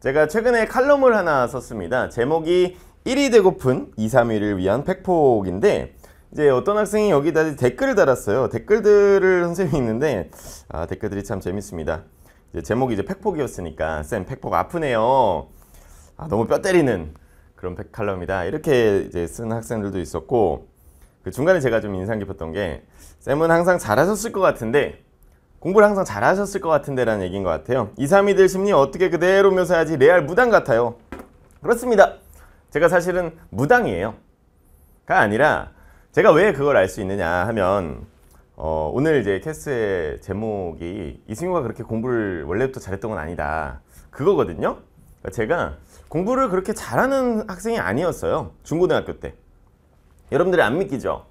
제가 최근에 칼럼을 하나 썼습니다. 제목이 1위 되고픈 2, 3위를 위한 팩폭인데 이제 어떤 학생이 여기다 댓글을 달았어요. 댓글들을 선생님이 있는데 아, 댓글들이 참 재밌습니다. 이제 제목이 이제 팩폭이었으니까 쌤 팩폭 아프네요. 아, 너무 뼈 때리는 그런 팩 칼럼이다. 이렇게 이제 쓴 학생들도 있었고 그 중간에 제가 좀 인상 깊었던 게 쌤은 항상 잘하셨을 것 같은데 공부를 항상 잘하셨을 것 같은데라는 얘기인 것 같아요 2, 3위들 심리 어떻게 그대로 묘사하지 레알 무당 같아요 그렇습니다 제가 사실은 무당이에요 가 아니라 제가 왜 그걸 알 수 있느냐 하면 어, 오늘 이제 캐스의 제목이 이승우가 그렇게 공부를 원래부터 잘했던 건 아니다 그거거든요 그러니까 제가 공부를 그렇게 잘하는 학생이 아니었어요 중고등학교 때 여러분들이 안 믿기죠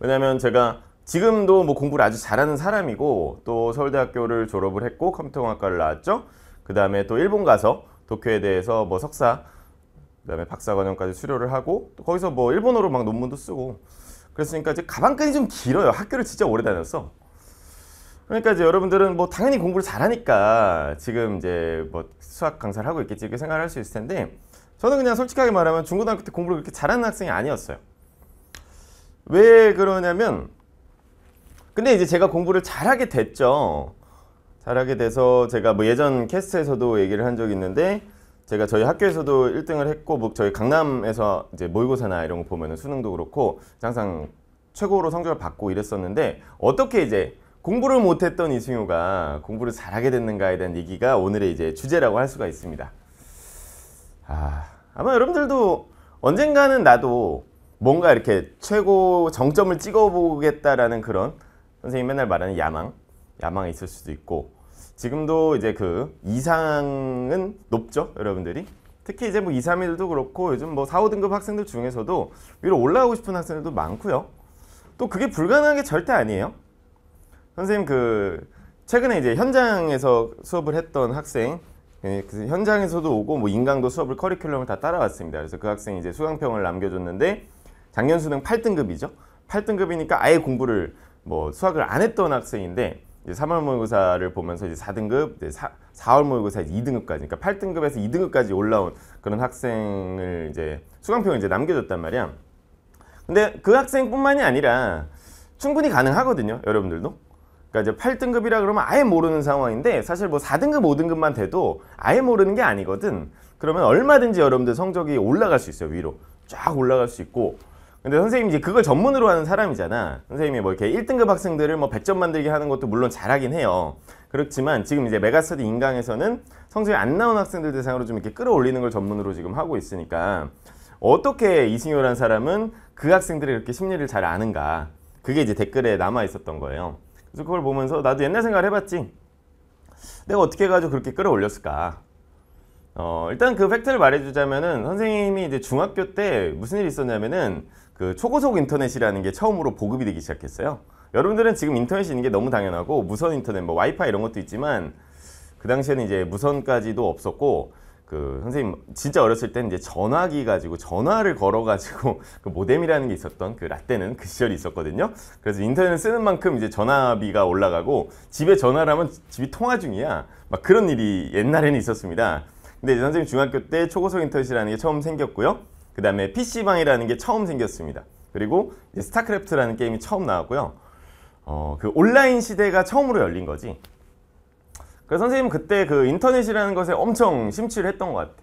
왜냐면 제가 지금도 뭐 공부를 아주 잘하는 사람이고 또 서울대학교를 졸업을 했고 컴퓨터공학과를 나왔죠. 그 다음에 또 일본 가서 도쿄에 대해서 뭐 석사 그 다음에 박사과정까지 수료를 하고 또 거기서 뭐 일본어로 막 논문도 쓰고 그랬으니까 이제 가방끈이 좀 길어요. 학교를 진짜 오래 다녔어. 그러니까 이제 여러분들은 뭐 당연히 공부를 잘하니까 지금 이제 뭐 수학 강사를 하고 있겠지 이렇게 생각을 할 수 있을 텐데 저는 그냥 솔직하게 말하면 중고등학교 때 공부를 그렇게 잘하는 학생이 아니었어요. 왜 그러냐면 근데 이제 제가 공부를 잘하게 됐죠. 잘하게 돼서 제가 뭐 예전 캐스트에서도 얘기를 한 적이 있는데 제가 저희 학교에서도 1등을 했고 뭐 저희 강남에서 이제 모의고사나 이런 거보면 수능도 그렇고 항상 최고로 성적을 받고 이랬었는데 어떻게 이제 공부를 못했던 이승효가 공부를 잘하게 됐는가에 대한 얘기가 오늘의 이제 주제라고 할 수가 있습니다. 아, 아마 여러분들도 언젠가는 나도 뭔가 이렇게 최고 정점을 찍어보겠다라는 그런 선생님 맨날 말하는 야망, 야망이 있을 수도 있고 지금도 이제 그 이상은 높죠, 여러분들이. 특히 이제 뭐 2, 3일도 그렇고 요즘 뭐 4, 5등급 학생들 중에서도 위로 올라가고 싶은 학생들도 많고요. 또 그게 불가능한 게 절대 아니에요. 선생님 그 최근에 이제 현장에서 수업을 했던 학생 예, 그 현장에서도 오고 뭐 인강도 수업을 커리큘럼을 다 따라왔습니다. 그래서 그 학생이 이제 수강평을 남겨줬는데 작년 수능 8등급이죠. 8등급이니까 아예 공부를 뭐 수학을 안 했던 학생인데 이제 3월 모의고사를 보면서 이제 4등급, 이제 4, 4월 모의고사 2등급까지, 그러니까 8등급에서 2등급까지 올라온 그런 학생을 이제 수강평을 이제 남겨줬단 말이야. 근데 그 학생뿐만이 아니라 충분히 가능하거든요, 여러분들도. 그러니까 이제 8등급이라 그러면 아예 모르는 상황인데 사실 뭐 4등급, 5등급만 돼도 아예 모르는 게 아니거든. 그러면 얼마든지 여러분들 성적이 올라갈 수 있어요, 위로. 쫙 올라갈 수 있고 근데 선생님이 제 그걸 전문으로 하는 사람이잖아. 선생님이 뭐 이렇게 1등급 학생들을 뭐 100점 만들게 하는 것도 물론 잘하긴 해요. 그렇지만 지금 이제 메가스터디 인강에서는 성적이 안 나온 학생들 대상으로 좀 이렇게 끌어올리는 걸 전문으로 지금 하고 있으니까 어떻게 이승효란 사람은 그학생들이그렇게 심리를 잘 아는가. 그게 이제 댓글에 남아 있었던 거예요. 그래서 그걸 보면서 나도 옛날 생각을 해봤지. 내가 어떻게 해가지고 그렇게 끌어올렸을까. 어, 일단 그 팩트를 말해주자면은 선생님이 이제 중학교 때 무슨 일이 있었냐면은 그 초고속 인터넷이라는 게 처음으로 보급이 되기 시작했어요. 여러분들은 지금 인터넷이 있는 게 너무 당연하고 무선 인터넷, 뭐 와이파이 이런 것도 있지만 그 당시에는 이제 무선까지도 없었고 그 선생님 진짜 어렸을 때는 이제 전화기 가지고 전화를 걸어 가지고 그 모뎀이라는 게 있었던 그 라떼는 그 시절이 있었거든요. 그래서 인터넷을 쓰는 만큼 이제 전화비가 올라가고 집에 전화를 하면 집이 통화 중이야. 막 그런 일이 옛날에는 있었습니다. 근데 이제 선생님 중학교 때 초고속 인터넷이라는 게 처음 생겼고요. 그 다음에 PC방이라는 게 처음 생겼습니다. 그리고 스타크래프트라는 게임이 처음 나왔고요. 어, 그 온라인 시대가 처음으로 열린 거지. 그래서 선생님 그때 그 인터넷이라는 것에 엄청 심취를 했던 것같아또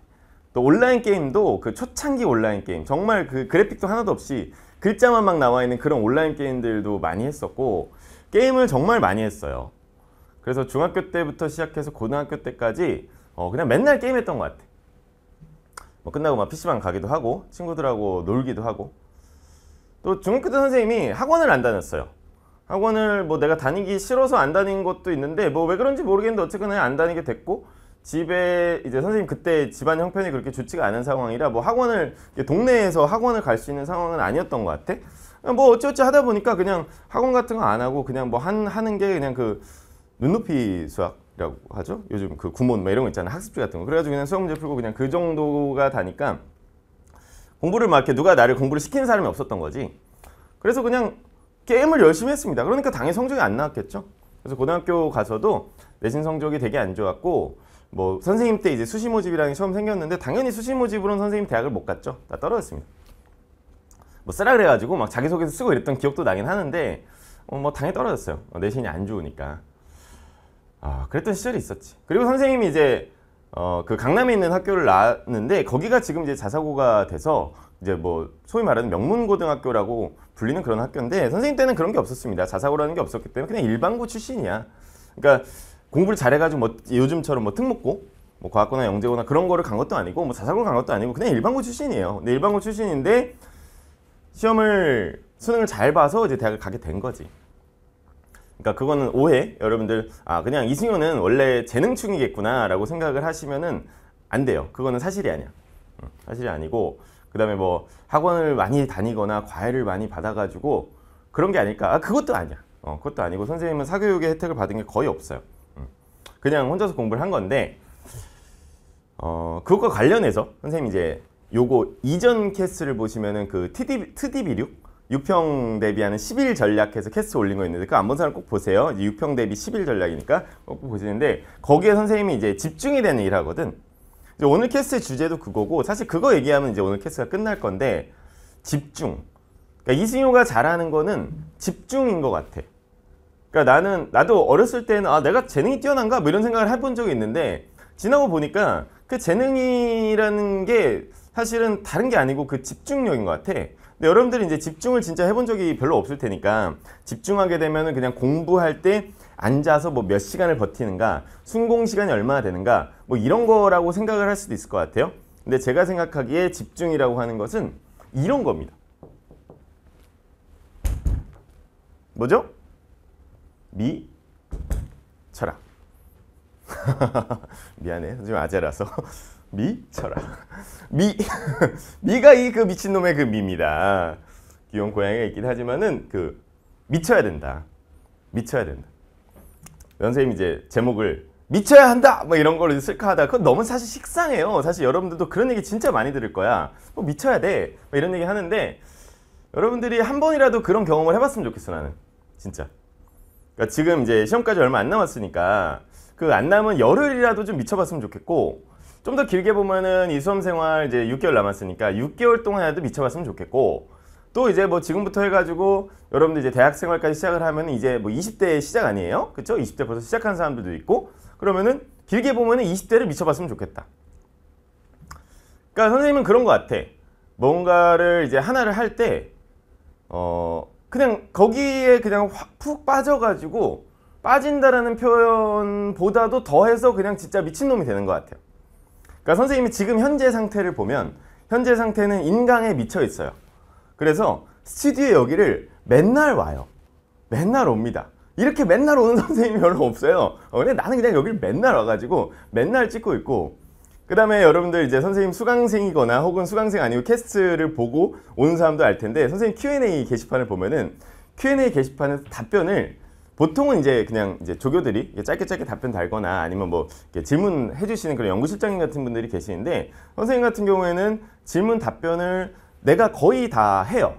온라인 게임도 그 초창기 온라인 게임 정말 그 그래픽도 하나도 없이 글자만 막 나와 있는 그런 온라인 게임들도 많이 했었고 게임을 정말 많이 했어요. 그래서 중학교 때부터 시작해서 고등학교 때까지 어 그냥 맨날 게임했던 것 같아. 뭐 끝나고 막 PC방 가기도 하고 친구들하고 놀기도 하고 또 중학교 때 선생님이 학원을 안 다녔어요. 학원을 뭐 내가 다니기 싫어서 안 다닌 것도 있는데 뭐 왜 그런지 모르겠는데 어쨌거나 안 다니게 됐고 집에 이제 선생님 그때 집안 형편이 그렇게 좋지가 않은 상황이라 뭐 학원을 동네에서 학원을 갈 수 있는 상황은 아니었던 것 같아. 뭐 어찌어찌 하다 보니까 그냥 학원 같은 거 안 하고 그냥 뭐 한 하는 게 그냥 그 눈높이 수학 라고 하죠. 요즘 그 구몬 뭐 이런 거 있잖아요. 학습지 같은 거. 그래가지고 그냥 수학 문제 풀고 그냥 그 정도가 다니까 공부를 막 이렇게 누가 나를 공부를 시키는 사람이 없었던 거지. 그래서 그냥 게임을 열심히 했습니다. 그러니까 당연히 성적이 안 나왔겠죠. 그래서 고등학교 가서도 내신 성적이 되게 안 좋았고 뭐 선생님 때 이제 수시 모집이라는 게 처음 생겼는데 당연히 수시 모집으로는 선생님 대학을 못 갔죠. 다 떨어졌습니다. 뭐 쓰라 그래가지고 막 자기소개서 쓰고 이랬던 기억도 나긴 하는데 어뭐 당연히 떨어졌어요. 어, 내신이 안 좋으니까. 아, 그랬던 시절이 있었지. 그리고 선생님이 이제 어, 그 강남에 있는 학교를 나왔는데 거기가 지금 이제 자사고가 돼서 이제 뭐 소위 말하는 명문고등학교라고 불리는 그런 학교인데 선생님 때는 그런 게 없었습니다. 자사고라는 게 없었기 때문에 그냥 일반고 출신이야. 그러니까 공부를 잘해가지고 뭐 요즘처럼 뭐 특목고, 뭐 과학고나 영재고나 그런 거를 간 것도 아니고 뭐 자사고를 간 것도 아니고 그냥 일반고 출신이에요. 근데 일반고 출신인데 시험을 수능을 잘 봐서 이제 대학을 가게 된 거지. 그러니까 그거는 오해. 여러분들 아 그냥 이승효는 원래 재능충이겠구나라고 생각을 하시면은 안 돼요. 그거는 사실이 아니야. 사실이 아니고 그다음에 뭐 학원을 많이 다니거나 과외를 많이 받아가지고 그런 게 아닐까? 아 그것도 아니야. 어 그것도 아니고 선생님은 사교육의 혜택을 받은 게 거의 없어요. 그냥 혼자서 공부를 한 건데 어 그것과 관련해서 선생님 이제 요거 이전 캐스를 보시면은 그 트디 트디비류 6평 대비하는 10일 전략해서 캐스트 올린 거 있는데 그거 안 본 사람 꼭 보세요. 이제 6평 대비 10일 전략이니까 꼭 보시는데 거기에 선생님이 이제 집중이 되는 일 하거든. 이제 오늘 캐스트의 주제도 그거고 사실 그거 얘기하면 이제 오늘 캐스트가 끝날 건데 집중. 그러니까 이승효가 잘하는 거는 집중인 것 같아. 그러니까 나는 나도 어렸을 때는 아 내가 재능이 뛰어난가 뭐 이런 생각을 해본 적이 있는데 지나고 보니까 그 재능이라는 게 사실은 다른 게 아니고 그 집중력인 것 같아. 근데 여러분들이 이제 집중을 진짜 해본 적이 별로 없을 테니까 집중하게 되면 그냥 공부할 때 앉아서 뭐 몇 시간을 버티는가, 순공 시간이 얼마나 되는가, 뭐 이런 거라고 생각을 할 수도 있을 것 같아요. 근데 제가 생각하기에 집중이라고 하는 것은 이런 겁니다. 뭐죠? 미 철학. 미안해. 요즘 아재라서. 미쳐라. 미 미가 이 그 미친놈의 그 미입니다. 귀여운 고양이가 있긴 하지만은 그 미쳐야 된다. 미쳐야 된다. 선생님 이제 제목을 미쳐야 한다 뭐 이런 걸로 쓸까하다 그건 너무 사실 식상해요 사실 여러분들도 그런 얘기 진짜 많이 들을 거야 뭐 미쳐야 돼 뭐 이런 얘기 하는데 여러분들이 한 번이라도 그런 경험을 해봤으면 좋겠어 나는 진짜 그러니까 지금 이제 시험까지 얼마 안 남았으니까 그 안 남은 열흘이라도 좀 미쳐봤으면 좋겠고 좀더 길게 보면은 이 수험 생활 이제 6개월 남았으니까 6개월 동안이라도 미쳐봤으면 좋겠고 또 이제 뭐 지금부터 해가지고 여러분들 이제 대학 생활까지 시작을 하면 이제 뭐 20대 시작 아니에요? 그쵸? 20대 벌써 시작한 사람들도 있고 그러면은 길게 보면은 20대를 미쳐봤으면 좋겠다. 그러니까 선생님은 그런 것 같아. 뭔가를 이제 하나를 할 때 어 그냥 거기에 그냥 확 푹 빠져가지고 빠진다라는 표현보다도 더해서 그냥 진짜 미친놈이 되는 것 같아요. 그러니까 선생님이 지금 현재 상태를 보면 현재 상태는 인강에 미쳐 있어요. 그래서 스튜디오 여기를 맨날 와요. 맨날 옵니다. 이렇게 맨날 오는 선생님이 별로 없어요. 어, 근데 나는 그냥 여기를 맨날 와가지고 맨날 찍고 있고 그 다음에 여러분들 이제 선생님 수강생이거나 혹은 수강생 아니고 캐스트를 보고 온 사람도 알 텐데 선생님 Q&A 게시판을 보면은 Q&A 게시판에서 답변을 보통은 이제 그냥 이제 조교들이 짧게 짧게 답변 달거나 아니면 뭐 질문해 주시는 그런 연구실장님 같은 분들이 계시는데 선생님 같은 경우에는 질문 답변을 내가 거의 다 해요.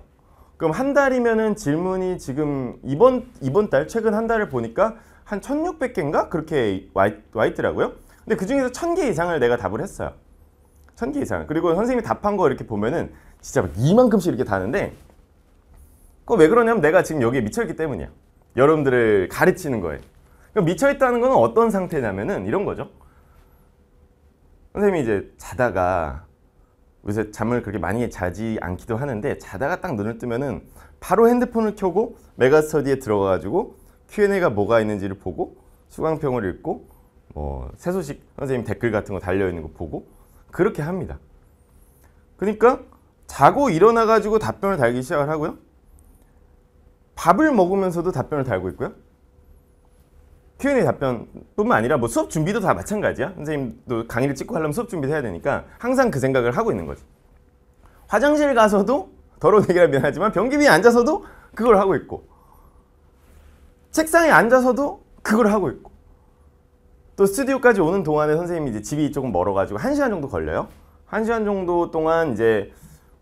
그럼 한 달이면은 질문이 지금 이번 이번 달 최근 한 달을 보니까 한 1600개인가 그렇게 와, 와 있더라고요. 근데 그중에서 1000개 이상을 내가 답을 했어요. 1000개 이상. 그리고 선생님이 답한 거 이렇게 보면은 진짜 막 이만큼씩 이렇게 다는데 그거 왜 그러냐면 내가 지금 여기에 미쳤기 때문이야. 여러분들을 가르치는 거예요. 미쳐 있다는 건 어떤 상태냐면은 이런 거죠. 선생님이 이제 자다가 요새 잠을 그렇게 많이 자지 않기도 하는데 자다가 딱 눈을 뜨면은 바로 핸드폰을 켜고 메가스터디에 들어가가지고 Q&A가 뭐가 있는지를 보고 수강평을 읽고 뭐 새 소식 선생님 댓글 같은 거 달려 있는 거 보고 그렇게 합니다. 그러니까 자고 일어나가지고 답변을 달기 시작을 하고요. 밥을 먹으면서도 답변을 달고 있고요. Q&A 답변뿐만 아니라 뭐 수업 준비도 다 마찬가지야. 선생님도 강의를 찍고 하려면 수업 준비 해야 되니까 항상 그 생각을 하고 있는 거지. 화장실 가서도 더러운 얘기라 미안하지만 변기 위에 앉아서도 그걸 하고 있고 책상에 앉아서도 그걸 하고 있고 또 스튜디오까지 오는 동안에 선생님이 이제 집이 조금 멀어가지고 한시간 정도 걸려요. 한시간 정도 동안 이제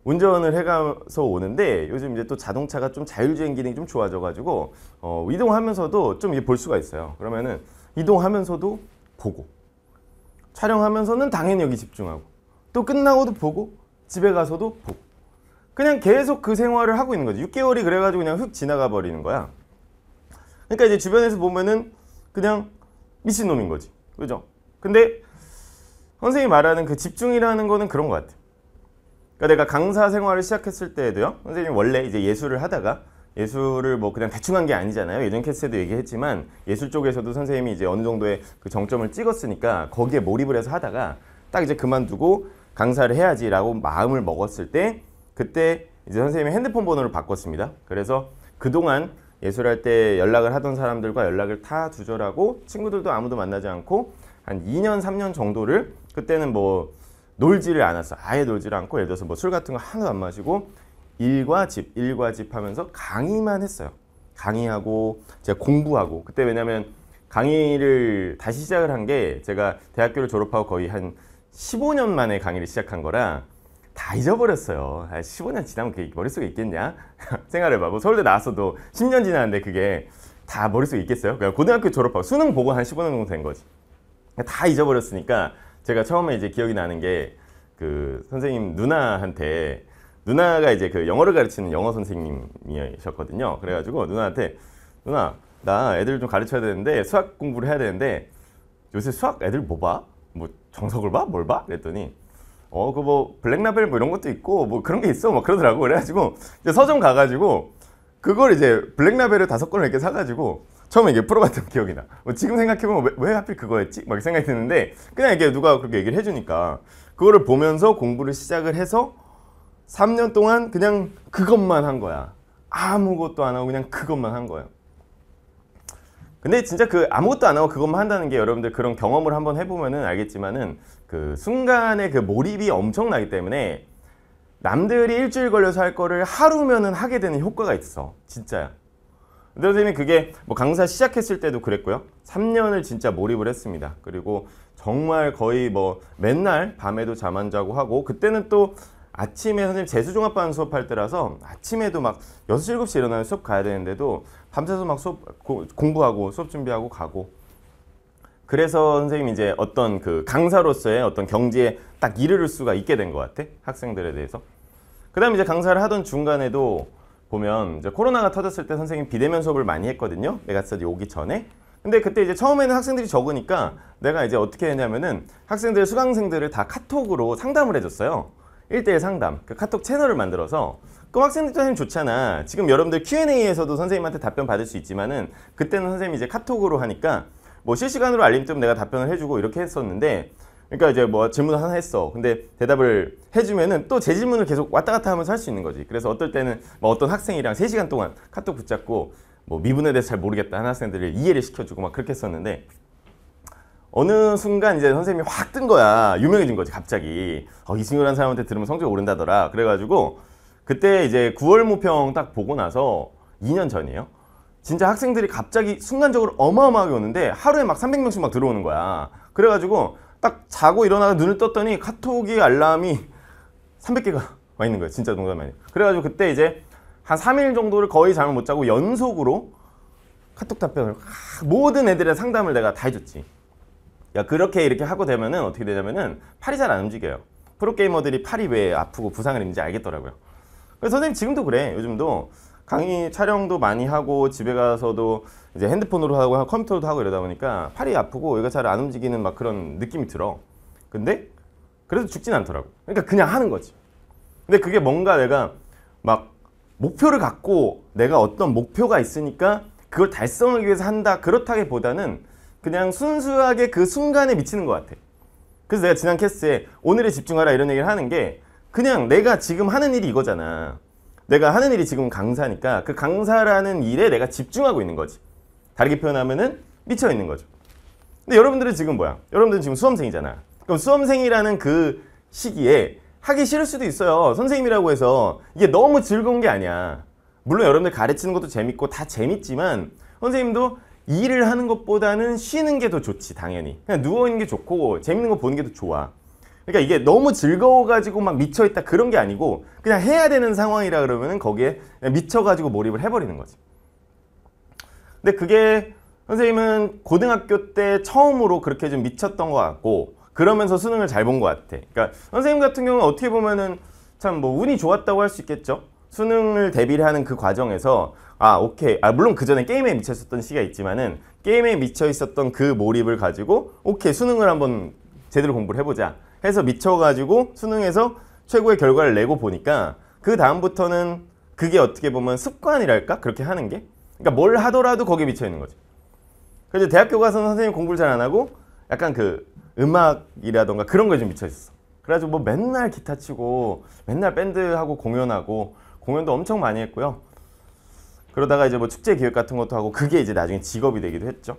운전을 해가서 오는데 요즘 이제 또 자동차가 좀 자율주행 기능이 좀 좋아져가지고 어, 이동하면서도 좀 볼 수가 있어요. 그러면은 이동하면서도 보고 촬영하면서는 당연히 여기 집중하고 또 끝나고도 보고 집에 가서도 보고 그냥 계속 그 생활을 하고 있는 거죠. 6개월이 그래가지고 그냥 흙 지나가 버리는 거야. 그러니까 이제 주변에서 보면은 그냥 미친놈인 거지. 그죠? 근데 선생님이 말하는 그 집중이라는 거는 그런 것 같아요. 그러니까 내가 강사 생활을 시작했을 때에도요. 선생님 원래 이제 예술을 하다가 예술을 뭐 그냥 대충 한 게 아니잖아요. 예전 캐스트에도 얘기했지만 예술 쪽에서도 선생님이 이제 어느 정도의 그 정점을 찍었으니까 거기에 몰입을 해서 하다가 딱 이제 그만두고 강사를 해야지라고 마음을 먹었을 때 그때 이제 선생님이 핸드폰 번호를 바꿨습니다. 그래서 그동안 예술할 때 연락을 하던 사람들과 연락을 다 두절하고 친구들도 아무도 만나지 않고 한 2년, 3년 정도를 그때는 뭐 놀지를 않았어. 아예 놀지를 않고 예를 들어서 뭐 술 같은 거 하나도 안 마시고 일과 집, 일과 집 하면서 강의만 했어요. 강의하고 제가 공부하고 그때 왜냐면 강의를 다시 시작을 한 게 제가 대학교를 졸업하고 거의 한 15년 만에 강의를 시작한 거라 다 잊어버렸어요. 15년 아, 지나면 그게 머릿속에 있겠냐? 생각해봐. 뭐 서울대 나왔어도 10년 지났는데 그게 다 머릿속에 있겠어요? 그냥 그러니까 고등학교 졸업하고 수능 보고 한 15년 정도 된 거지. 그러니까 다 잊어버렸으니까 제가 처음에 이제 기억이 나는 게 그 선생님 누나한테 누나가 이제 그 영어를 가르치는 영어 선생님이셨거든요. 그래가지고 누나한테 누나 나 애들 좀 가르쳐야 되는데 수학 공부를 해야 되는데 요새 수학 애들 뭐 봐? 뭐 정석을 봐? 뭘 봐? 그랬더니 어 그 뭐 블랙라벨 뭐 이런 것도 있고 뭐 그런 게 있어 막 뭐 그러더라고 그래가지고 이제 서점 가가지고 그걸 이제 블랙라벨을 다섯 권을 이렇게 사가지고 처음에 이게 풀어봤던 기억이 나. 뭐 지금 생각해보면 왜, 왜 하필 그거였지? 막 생각이 드는데 그냥 이게 누가 그렇게 얘기를 해주니까 그거를 보면서 공부를 시작을 해서 3년 동안 그냥 그것만 한 거야. 아무것도 안 하고 그냥 그것만 한거야 근데 진짜 그 아무것도 안 하고 그것만 한다는 게 여러분들 그런 경험을 한번 해보면은 알겠지만은 그 순간에 그 몰입이 엄청나기 때문에 남들이 일주일 걸려서 할 거를 하루면은 하게 되는 효과가 있어. 진짜야. 근데 선생님 그게 뭐 강사 시작했을 때도 그랬고요. 3년을 진짜 몰입을 했습니다. 그리고 정말 거의 뭐 맨날 밤에도 잠 안 자고 하고 그때는 또 아침에 선생님 재수종합반 수업할 때라서 아침에도 막 6시, 7시 일어나서 수업 가야 되는데도 밤새서 막 수업 공부하고 수업 준비하고 가고 그래서 선생님 이제 어떤 그 강사로서의 어떤 경지에 딱 이르를 수가 있게 된 것 같아 학생들에 대해서 그다음 이제 강사를 하던 중간에도 보면 이제 코로나가 터졌을 때 선생님 비대면 수업을 많이 했거든요. 메가스터디 오기 전에. 근데 그때 이제 처음에는 학생들이 적으니까 내가 이제 어떻게 했냐면은 학생들 수강생들을 다 카톡으로 상담을 해줬어요. 1대1 상담. 그 카톡 채널을 만들어서 그 학생들 선생님 좋잖아. 지금 여러분들 Q&A에서도 선생님한테 답변 받을 수 있지만은 그때는 선생님이 이제 카톡으로 하니까 뭐 실시간으로 알림 뜨면 내가 답변을 해주고 이렇게 했었는데 그러니까 이제 뭐 질문을 하나 했어. 근데 대답을 해주면은 또 제 질문을 계속 왔다 갔다 하면서 할 수 있는 거지. 그래서 어떨 때는 뭐 어떤 학생이랑 세시간 동안 카톡 붙잡고 뭐 미분에 대해서 잘 모르겠다 하는 학생들을 이해를 시켜주고 막 그렇게 했었는데 어느 순간 이제 선생님이 확 뜬 거야. 유명해진 거지 갑자기. 어, 이승규라는 사람한테 들으면 성적이 오른다더라. 그래가지고 그때 이제 9월 모평 딱 보고 나서 2년 전이에요. 진짜 학생들이 갑자기 순간적으로 어마어마하게 오는데 하루에 막 300명씩 막 들어오는 거야. 그래가지고 딱 자고 일어나서 눈을 떴더니 카톡이 알람이 300개가 와 있는 거예요. 진짜 농담이 아니에요. 그래가지고 그때 이제 한 3일 정도를 거의 잠을 못 자고 연속으로 카톡 답변을 하, 모든 애들의 상담을 내가 다 해줬지. 야 그렇게 이렇게 하고 되면은 어떻게 되냐면은 팔이 잘 안 움직여요. 프로게이머들이 팔이 왜 아프고 부상을 입는지 알겠더라고요. 그래서 선생님 지금도 그래. 요즘도 강의 촬영도 많이 하고 집에 가서도 이제 핸드폰으로 하고 컴퓨터로도 하고 이러다 보니까 팔이 아프고 여기가 잘 안 움직이는 막 그런 느낌이 들어. 근데 그래도 죽진 않더라고. 그러니까 그냥 하는 거지. 근데 그게 뭔가 내가 막 목표를 갖고 내가 어떤 목표가 있으니까 그걸 달성하기 위해서 한다 그렇다기보다는 그냥 순수하게 그 순간에 미치는 것 같아. 그래서 내가 지난 캐스트에 오늘에 집중하라 이런 얘기를 하는 게 그냥 내가 지금 하는 일이 이거잖아. 내가 하는 일이 지금 강사니까 그 강사라는 일에 내가 집중하고 있는 거지. 다르게 표현하면은 미쳐 있는 거죠. 근데 여러분들은 지금 뭐야? 여러분들은 지금 수험생이잖아. 그럼 수험생이라는 그 시기에 하기 싫을 수도 있어요. 선생님이라고 해서 이게 너무 즐거운 게 아니야. 물론 여러분들 가르치는 것도 재밌고 다 재밌지만 선생님도 일을 하는 것보다는 쉬는 게 더 좋지 당연히 그냥 누워있는 게 좋고 재밌는 거 보는 게 더 좋아 그러니까 이게 너무 즐거워가지고 막 미쳐있다 그런 게 아니고 그냥 해야 되는 상황이라 그러면은 거기에 미쳐가지고 몰입을 해버리는 거지. 근데 그게 선생님은 고등학교 때 처음으로 그렇게 좀 미쳤던 것 같고 그러면서 수능을 잘 본 것 같아. 그러니까 선생님 같은 경우는 어떻게 보면은 참 뭐 운이 좋았다고 할 수 있겠죠. 수능을 대비를 하는 그 과정에서 아 오케이 아 물론 그 전에 게임에 미쳤었던 시기가 있지만은 게임에 미쳐 있었던 그 몰입을 가지고 오케이 수능을 한번 제대로 공부를 해보자 해서 미쳐가지고 수능에서 최고의 결과를 내고 보니까 그 다음부터는 그게 어떻게 보면 습관이랄까? 그렇게 하는 게? 그러니까 뭘 하더라도 거기에 미쳐 있는 거죠. 그래서 대학교 가서는 선생님 공부를 잘 안 하고 약간 그 음악이라던가 그런 거에 좀 미쳐 있었어. 그래가지고 뭐 맨날 기타 치고 맨날 밴드하고 공연하고 공연도 엄청 많이 했고요. 그러다가 이제 뭐 축제 기획 같은 것도 하고 그게 이제 나중에 직업이 되기도 했죠.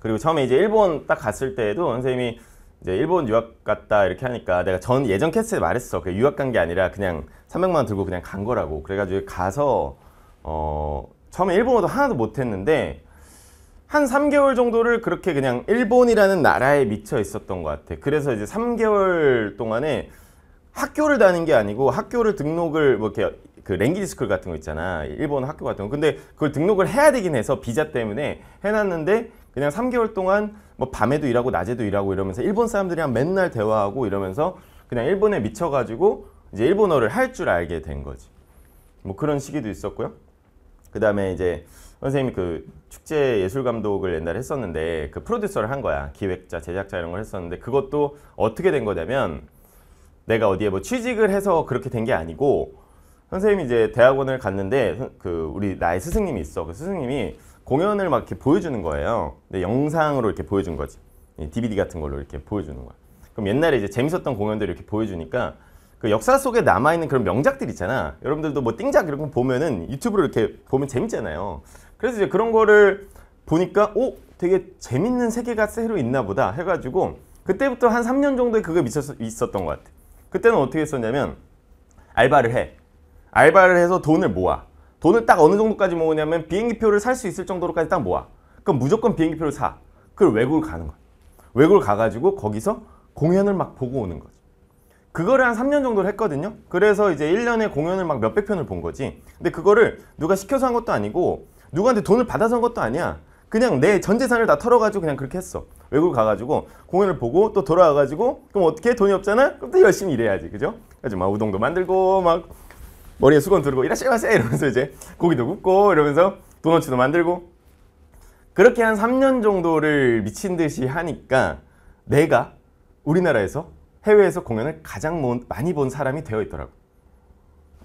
그리고 처음에 이제 일본 딱 갔을 때에도 선생님이 이제 일본 유학 갔다 이렇게 하니까 내가 전 예전 캐스에 말했어. 그 유학 간 게 아니라 그냥 300만 원 들고 그냥 간 거라고. 그래가지고 가서 어 처음에 일본어도 하나도 못했는데 한 3개월 정도를 그렇게 그냥 일본이라는 나라에 미쳐 있었던 것 같아. 그래서 이제 3개월 동안에 학교를 다닌 게 아니고 학교를 등록을 뭐 이렇게 그 랭귀지 스쿨 같은 거 있잖아. 일본 학교 같은 거. 근데 그걸 등록을 해야 되긴 해서 비자 때문에 해놨는데 그냥 3개월 동안 뭐 밤에도 일하고 낮에도 일하고 이러면서 일본 사람들이랑 맨날 대화하고 이러면서 그냥 일본에 미쳐가지고 이제 일본어를 할 줄 알게 된 거지. 뭐 그런 시기도 있었고요. 그 다음에 이제 선생님이 그 축제 예술 감독을 옛날에 했었는데 그 프로듀서를 한 거야. 기획자, 제작자 이런 걸 했었는데 그것도 어떻게 된 거냐면 내가 어디에 뭐 취직을 해서 그렇게 된 게 아니고 선생님이 이제 대학원을 갔는데 그 우리 나의 스승님이 있어. 그 스승님이 공연을 막 이렇게 보여주는 거예요. 근데 영상으로 이렇게 보여준 거지. DVD 같은 걸로 이렇게 보여주는 거야. 그럼 옛날에 이제 재밌었던 공연들 이렇게 보여주니까 그 역사 속에 남아있는 그런 명작들 있잖아. 여러분들도 뭐 띵작 이런 거 보면은 유튜브로 이렇게 보면 재밌잖아요. 그래서 이제 그런 거를 보니까 오 되게 재밌는 세계가 새로 있나 보다 해가지고 그때부터 한 3년 정도에 그게 있었던 것 같아. 그때는 어떻게 했었냐면 알바를 해. 알바를 해서 돈을 모아. 돈을 딱 어느 정도까지 모으냐면 비행기표를 살 수 있을 정도로까지 딱 모아. 그럼 무조건 비행기표를 사. 그걸 외국을 가는 거야. 외국을 가가지고 거기서 공연을 막 보고 오는 거지. 그거를 한 3년 정도를 했거든요. 그래서 이제 1년에 공연을 막 몇백 편을 본 거지. 근데 그거를 누가 시켜서 한 것도 아니고 누구한테 돈을 받아서 한 것도 아니야. 그냥 내 전 재산을 다 털어가지고 그냥 그렇게 했어. 외국 을 가가지고 공연을 보고 또 돌아와가지고 그럼 어떻게 돈이 없잖아? 그럼 또 열심히 일해야지. 그죠? 그래서 막 우동도 만들고 막 머리에 수건 들고 이라시마세 이러면서 이제 고기도 굽고 이러면서 도너츠도 만들고 그렇게 한 3년 정도를 미친 듯이 하니까 내가 우리나라에서 해외에서 공연을 가장 많이 본 사람이 되어 있더라고.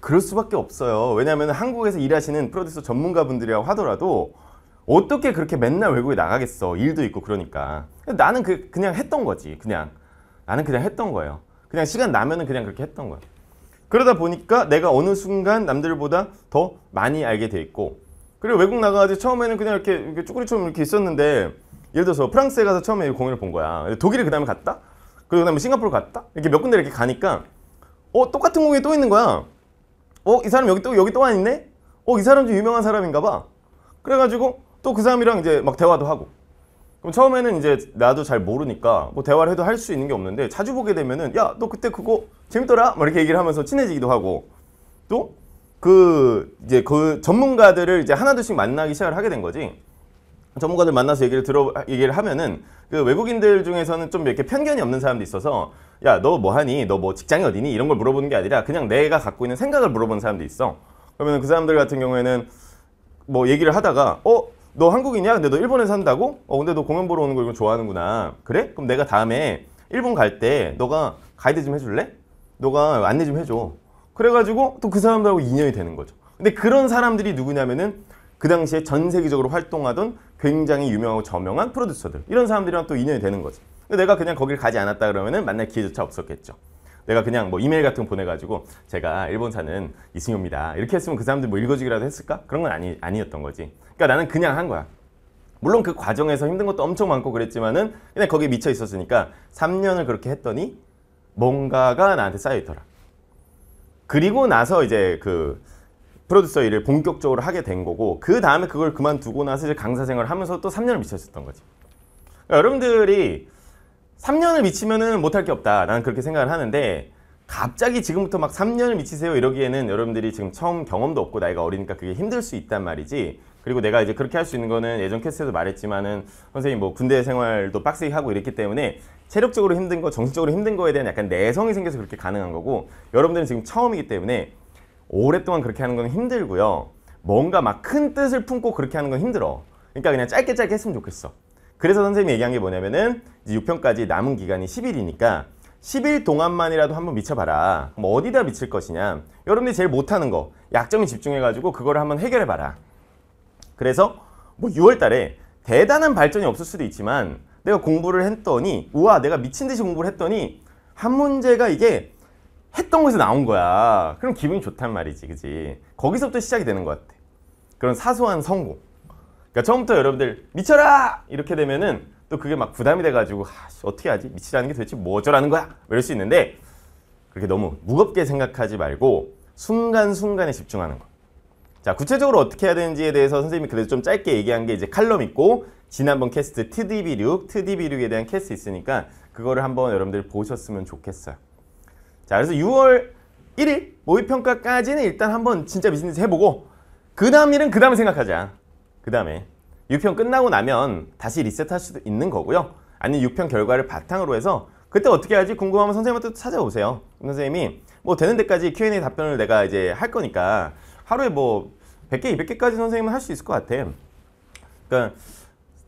그럴 수밖에 없어요. 왜냐하면 한국에서 일하시는 프로듀서 전문가분들이라고 하더라도 어떻게 그렇게 맨날 외국에 나가겠어. 일도 있고 그러니까. 나는 그, 그냥 했던 거지. 그냥. 나는 그냥 했던 거예요. 그냥 시간 나면은 그냥 그렇게 했던 거예요. 그러다 보니까 내가 어느 순간 남들보다 더 많이 알게 돼 있고 그리고 외국 나가가지고 처음에는 그냥 이렇게, 이렇게 쭈구리처럼 이렇게 있었는데 예를 들어서 프랑스에 가서 처음에 공연을 본 거야 독일에 그 다음에 갔다 그리고 그 다음에 싱가포르 갔다 이렇게 몇 군데 이렇게 가니까 어 똑같은 공연이 또 있는 거야 어이 사람 여기 또 여기 또 안 있네 어이 사람 좀 유명한 사람인가 봐 그래가지고 또 그 사람이랑 이제 막 대화도 하고 그럼 처음에는 이제 나도 잘 모르니까 뭐 대화를 해도 할 수 있는 게 없는데 자주 보게 되면은 야 너 그때 그거 재밌더라? 뭐 이렇게 얘기를 하면서 친해지기도 하고 또 그 이제 그 전문가들을 이제 하나둘씩 만나기 시작을 하게 된 거지. 전문가들 만나서 얘기를 들어 얘기를 하면은 그 외국인들 중에서는 좀 이렇게 편견이 없는 사람도 있어서 야 너 뭐 하니 너 뭐 직장이 어디니 이런 걸 물어보는 게 아니라 그냥 내가 갖고 있는 생각을 물어보는 사람도 있어. 그러면 그 사람들 같은 경우에는 뭐 얘기를 하다가 어 너 한국이냐? 근데 너 일본에 산다고? 어 근데 너 공연 보러 오는 걸 좋아하는구나. 그래? 그럼 내가 다음에 일본 갈 때 너가 가이드 좀 해줄래? 너가 안내 좀 해줘. 그래가지고 또 그 사람들하고 인연이 되는 거죠. 근데 그런 사람들이 누구냐면은 그 당시에 전 세계적으로 활동하던 굉장히 유명하고 저명한 프로듀서들 이런 사람들이랑 또 인연이 되는 거죠 내가 그냥 거길 가지 않았다 그러면은 만날 기회조차 없었겠죠. 내가 그냥 뭐 이메일 같은 거 보내가지고 제가 일본 사는 이승효입니다. 이렇게 했으면 그 사람들 뭐 읽어주기라도 했을까? 그런 건 아니, 아니었던 거지. 그러니까 나는 그냥 한 거야. 물론 그 과정에서 힘든 것도 엄청 많고 그랬지만은 그냥 거기에 미쳐 있었으니까 3년을 그렇게 했더니 뭔가가 나한테 쌓여 있더라. 그리고 나서 이제 그 프로듀서 일을 본격적으로 하게 된 거고 그 다음에 그걸 그만두고 나서 이제 강사 생활을 하면서 또 3년을 미쳤었던 거지. 그러니까 여러분들이 3년을 미치면은 못할 게 없다. 나는 그렇게 생각을 하는데 갑자기 지금부터 막 3년을 미치세요 이러기에는 여러분들이 지금 처음 경험도 없고 나이가 어리니까 그게 힘들 수 있단 말이지. 그리고 내가 이제 그렇게 할 수 있는 거는 예전 캐스트에도 말했지만은 선생님 뭐 군대 생활도 빡세게 하고 이랬기 때문에 체력적으로 힘든 거, 정신적으로 힘든 거에 대한 약간 내성이 생겨서 그렇게 가능한 거고 여러분들은 지금 처음이기 때문에 오랫동안 그렇게 하는 건 힘들고요. 뭔가 막 큰 뜻을 품고 그렇게 하는 건 힘들어. 그러니까 그냥 짧게 짧게 했으면 좋겠어. 그래서 선생님이 얘기한 게 뭐냐면은 이제 6편까지 남은 기간이 10일이니까 10일 동안만이라도 한번 미쳐봐라. 뭐 어디다 미칠 것이냐. 여러분들이 제일 못하는 거, 약점에 집중해가지고 그거를 한번 해결해봐라. 그래서 뭐 6월 달에 대단한 발전이 없을 수도 있지만 내가 공부를 했더니 우와 내가 미친 듯이 공부를 했더니 한 문제가 이게 했던 곳에서 나온 거야. 그럼 기분이 좋단 말이지, 그지? 거기서부터 시작이 되는 것 같아. 그런 사소한 성공. 그러니까 처음부터 여러분들 미쳐라 이렇게 되면은 또 그게 막 부담이 돼가지고 하, 어떻게 하지? 미치라는 게 도대체 뭐죠라는 거야? 이럴 수 있는데 그렇게 너무 무겁게 생각하지 말고 순간순간에 집중하는 거. 자, 구체적으로 어떻게 해야 되는지에 대해서 선생님이 그래도 좀 짧게 얘기한 게 이제 칼럼 있고 지난번 캐스트 TDB6, TDB6에 대한 캐스트 있으니까 그거를 한번 여러분들이 보셨으면 좋겠어요. 자, 그래서 6월 1일 모의평가까지는 일단 한번 진짜 비즈니스 해보고 그 다음 일은 그 다음에 생각하자. 그 다음에 6평 끝나고 나면 다시 리셋할 수도 있는 거고요. 아니면 6평 결과를 바탕으로 해서 그때 어떻게 하지 궁금하면 선생님한테 찾아오세요. 선생님이 뭐 되는 데까지 Q&A 답변을 내가 이제 할 거니까 하루에 뭐 100개, 200개까지 선생님은 할 수 있을 것 같아. 그러니까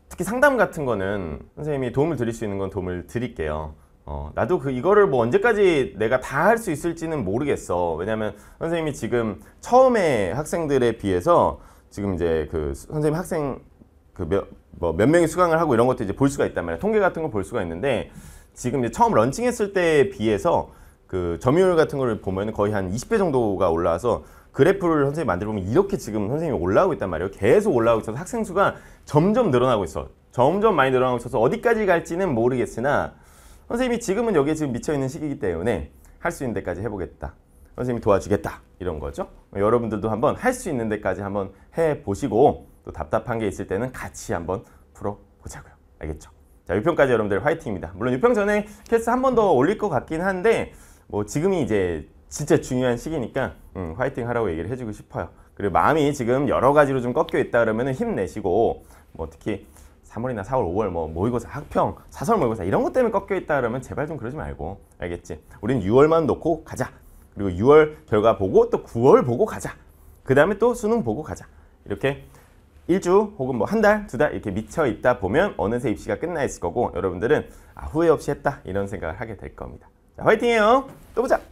특히 상담 같은 거는 선생님이 도움을 드릴 수 있는 건 도움을 드릴게요. 어, 나도 그 이거를 뭐 언제까지 내가 다 할 수 있을지는 모르겠어. 왜냐면 선생님이 지금 처음에 학생들에 비해서 지금 이제 그 선생님 학생 그 몇 뭐 몇 명이 수강을 하고 이런 것도 이제 볼 수가 있단 말이야. 통계 같은 거 볼 수가 있는데 지금 이제 처음 런칭했을 때에 비해서 그 점유율 같은 거를 보면 거의 한 20배 정도가 올라와서 그래프를 선생님 만들어보면 이렇게 지금 선생님이 올라오고 있단 말이에요. 계속 올라오고 있어서 학생 수가 점점 늘어나고 있어. 점점 많이 늘어나고 있어서 어디까지 갈지는 모르겠으나 선생님이 지금은 여기에 지금 미쳐있는 시기이기 때문에 할 수 있는 데까지 해보겠다. 선생님이 도와주겠다. 이런 거죠. 여러분들도 한번 할 수 있는 데까지 한번 해보시고 또 답답한 게 있을 때는 같이 한번 풀어보자고요. 알겠죠? 자, 유평까지 여러분들 화이팅입니다. 물론 유평 전에 캐스 한 번 더 올릴 것 같긴 한데 뭐 지금이 이제 진짜 중요한 시기니까 음, 화이팅 하라고 얘기를 해주고 싶어요. 그리고 마음이 지금 여러 가지로 좀 꺾여 있다 그러면 힘내시고 뭐 특히 3월이나 4월, 5월 뭐 모의고사, 학평, 사설 모의고사 이런 것 때문에 꺾여 있다 그러면 제발 좀 그러지 말고 알겠지? 우린 6월만 놓고 가자. 그리고 6월 결과 보고 또 9월 보고 가자. 그 다음에 또 수능 보고 가자. 이렇게 일주 혹은 뭐 한 달, 두 달 이렇게 미쳐 있다 보면 어느새 입시가 끝나 있을 거고 여러분들은 아, 후회 없이 했다 이런 생각을 하게 될 겁니다. 자, 화이팅해요. 또 보자.